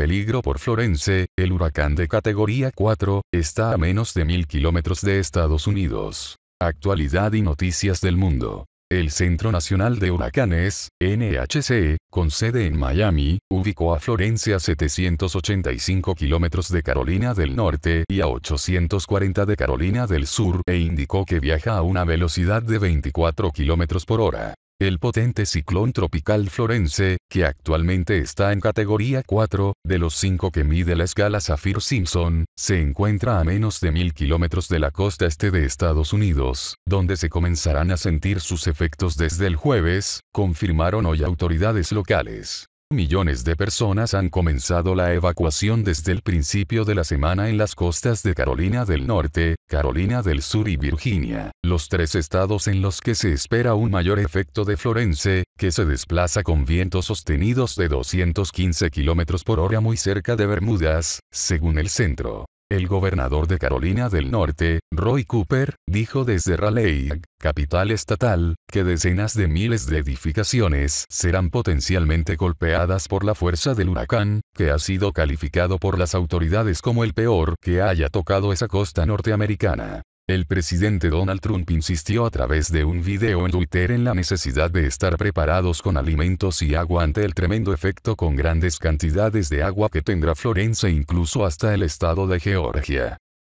peligro por Florence, el huracán de categoría 4, está a menos de 1.000 kilómetros de Estados Unidos. Actualidad y noticias del mundo. El Centro Nacional de Huracanes, NHC, con sede en Miami, ubicó a Florencia a 785 kilómetros de Carolina del Norte y a 840 de Carolina del Sur e indicó que viaja a una velocidad de 24 kilómetros por hora. El potente ciclón tropical florense, que actualmente está en categoría 4, de los 5 que mide la escala Saffir-Simpson, se encuentra a menos de 1000 kilómetros de la costa este de Estados Unidos, donde se comenzarán a sentir sus efectos desde el jueves, confirmaron hoy autoridades locales. Millones de personas han comenzado la evacuación desde el principio de la semana en las costas de Carolina del Norte, Carolina del Sur y Virginia, los tres estados en los que se espera un mayor efecto de Florence, que se desplaza con vientos sostenidos de 215 km por hora muy cerca de Bermudas, según el centro el gobernador de Carolina del Norte, Roy Cooper, dijo desde Raleigh, capital estatal, que decenas de miles de edificaciones serán potencialmente golpeadas por la fuerza del huracán, que ha sido calificado por las autoridades como el peor que haya tocado esa costa norteamericana. El presidente Donald Trump insistió a través de un video en Twitter en la necesidad de estar preparados con alimentos y agua ante el tremendo efecto con grandes cantidades de agua que tendrá Florencia e incluso hasta el estado de Georgia.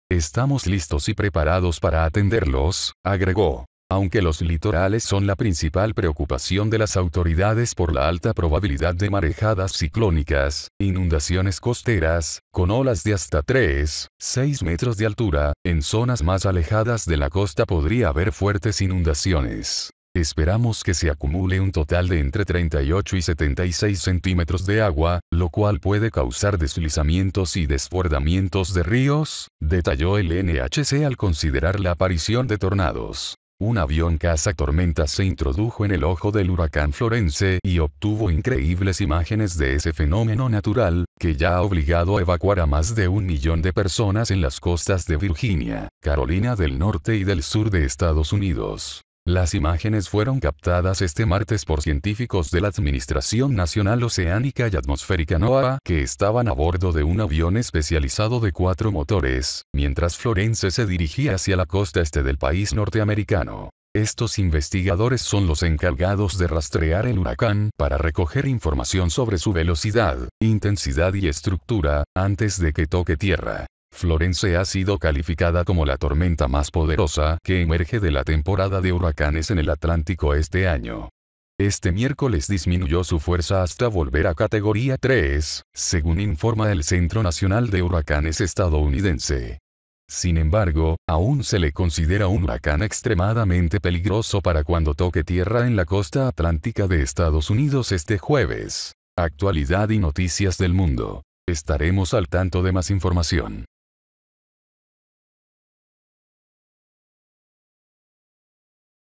Estamos listos y preparados para atenderlos, agregó. Aunque los litorales son la principal preocupación de las autoridades por la alta probabilidad de marejadas ciclónicas, inundaciones costeras, con olas de hasta 3, 6 metros de altura, en zonas más alejadas de la costa podría haber fuertes inundaciones. Esperamos que se acumule un total de entre 38 y 76 centímetros de agua, lo cual puede causar deslizamientos y desbordamientos de ríos, detalló el NHC al considerar la aparición de tornados. Un avión caza tormentas se introdujo en el ojo del huracán Florence y obtuvo increíbles imágenes de ese fenómeno natural, que ya ha obligado a evacuar a más de un millón de personas en las costas de Virginia, Carolina del Norte y del sur de Estados Unidos. Las imágenes fueron captadas este martes por científicos de la Administración Nacional Oceánica y Atmosférica NOAA que estaban a bordo de un avión especializado de cuatro motores, mientras Florence se dirigía hacia la costa este del país norteamericano. Estos investigadores son los encargados de rastrear el huracán para recoger información sobre su velocidad, intensidad y estructura, antes de que toque tierra. Florence ha sido calificada como la tormenta más poderosa que emerge de la temporada de huracanes en el Atlántico este año. Este miércoles disminuyó su fuerza hasta volver a categoría 3, según informa el Centro Nacional de Huracanes estadounidense. Sin embargo, aún se le considera un huracán extremadamente peligroso para cuando toque tierra en la costa atlántica de Estados Unidos este jueves. Actualidad y noticias del mundo. Estaremos al tanto de más información.